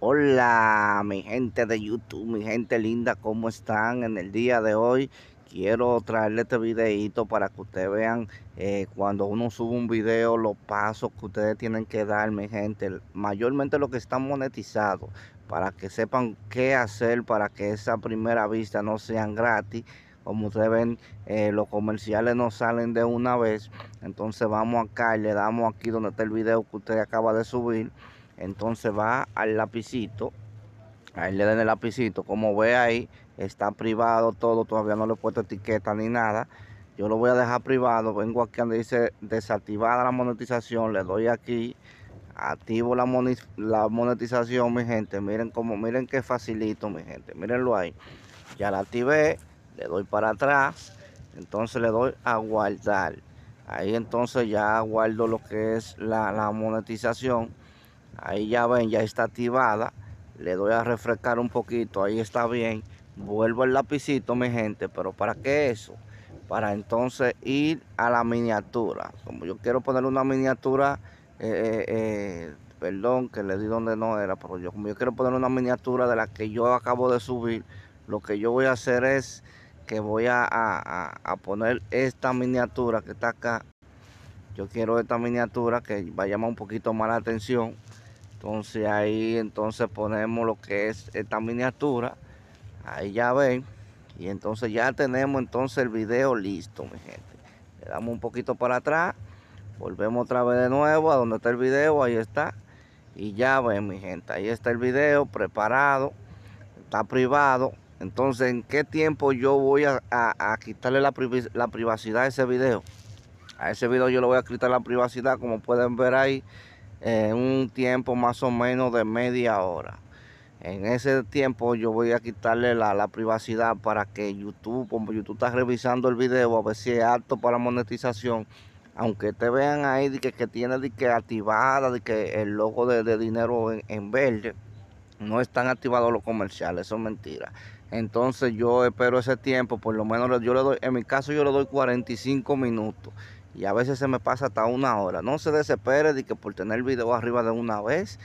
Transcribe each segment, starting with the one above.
Hola, mi gente de YouTube, mi gente linda, ¿cómo están? En el día de hoy quiero traerle este videito para que ustedes vean eh, cuando uno sube un video los pasos que ustedes tienen que dar, mi gente. Mayormente lo que está monetizado para que sepan qué hacer para que esa primera vista no sean gratis. Como ustedes ven, eh, los comerciales no salen de una vez. Entonces vamos acá y le damos aquí donde está el video que usted acaba de subir entonces va al lapicito ahí le den el lapicito como ve ahí está privado todo todavía no le he puesto etiqueta ni nada yo lo voy a dejar privado vengo aquí donde dice desactivada la monetización le doy aquí activo la, la monetización mi gente miren cómo, miren qué facilito mi gente mírenlo ahí ya la activé le doy para atrás entonces le doy a guardar ahí entonces ya guardo lo que es la, la monetización Ahí ya ven, ya está activada. Le doy a refrescar un poquito, ahí está bien. Vuelvo el lapicito, mi gente, pero ¿para qué eso? Para entonces ir a la miniatura. Como yo quiero poner una miniatura, eh, eh, eh, perdón que le di donde no era, pero yo como yo quiero poner una miniatura de la que yo acabo de subir, lo que yo voy a hacer es que voy a, a, poner esta miniatura que está acá. Yo quiero esta miniatura que va a llamar un poquito más la atención entonces ahí entonces ponemos lo que es esta miniatura ahí ya ven y entonces ya tenemos entonces el video listo mi gente le damos un poquito para atrás volvemos otra vez de nuevo a donde está el video ahí está y ya ven mi gente ahí está el video preparado está privado entonces en qué tiempo yo voy a, quitarle la, la privacidad a ese video a ese video yo le voy a quitar la privacidad como pueden ver ahí un tiempo más o menos de media hora. En ese tiempo yo voy a quitarle la, la, privacidad para que YouTube, como YouTube está revisando el video, a ver si es apto para monetización. Aunque te vean ahí de que, que tiene de que activada, de que el logo de, dinero en, en, verde, no están activados los comerciales, eso es mentira. Entonces yo espero ese tiempo, por lo menos yo le doy, en mi caso yo le doy 45 minutos y a veces se me pasa hasta una hora. No se desesperen de que por tener el video arriba de una vez,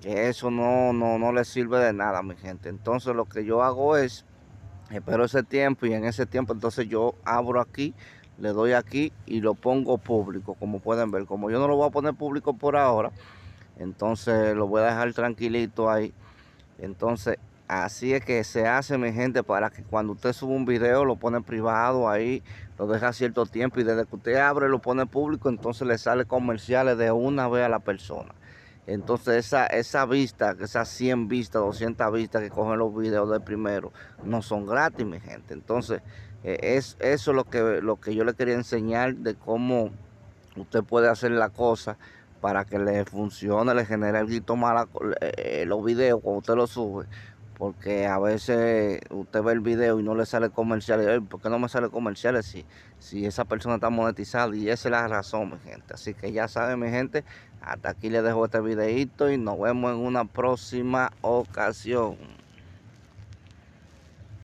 que eso no, no, no le sirve de nada, mi gente. Entonces lo que yo hago es, espero ese tiempo y en ese tiempo entonces yo abro aquí, le doy aquí y lo pongo público, como pueden ver. Como yo no lo voy a poner público por ahora, entonces lo voy a dejar tranquilito ahí. Entonces Así es que se hace, mi gente, para que cuando usted sube un video lo pone privado ahí, lo deja cierto tiempo y desde que usted abre lo pone público, entonces le sale comerciales de una vez a la persona. Entonces esa, esa vista, esas 100 vistas, 200 vistas que cogen los videos de primero, no son gratis, mi gente. Entonces eh, es, eso es lo que, lo que yo le quería enseñar de cómo usted puede hacer la cosa para que le funcione, le genere el grito más los videos cuando usted los sube porque a veces usted ve el video y no le sale comercial. ¿Por qué no me sale comercial? si, si esa persona está monetizada? Y esa es la razón, mi gente. Así que ya saben, mi gente, hasta aquí les dejo este videito y nos vemos en una próxima ocasión.